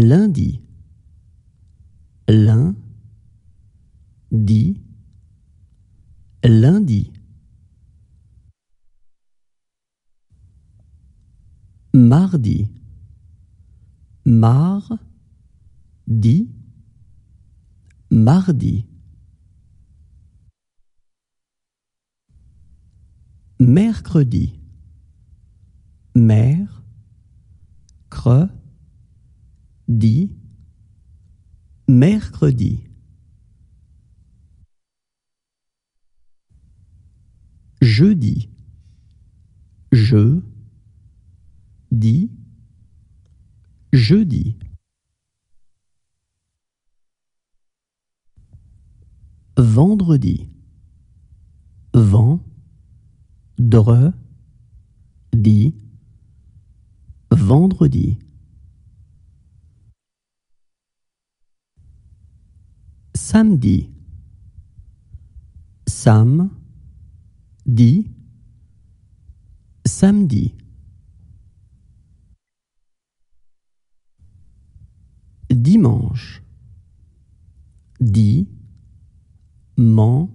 lundi, lundi, lundi. lundi. mardi, mar, dit mardi. Mercredi, mer, cre, dit mercredi. Jeudi. Je dis jeudi. Vendredi. dit Vendredi. samedi sam di samedi dimanche di man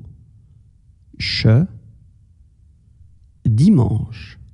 che dimanche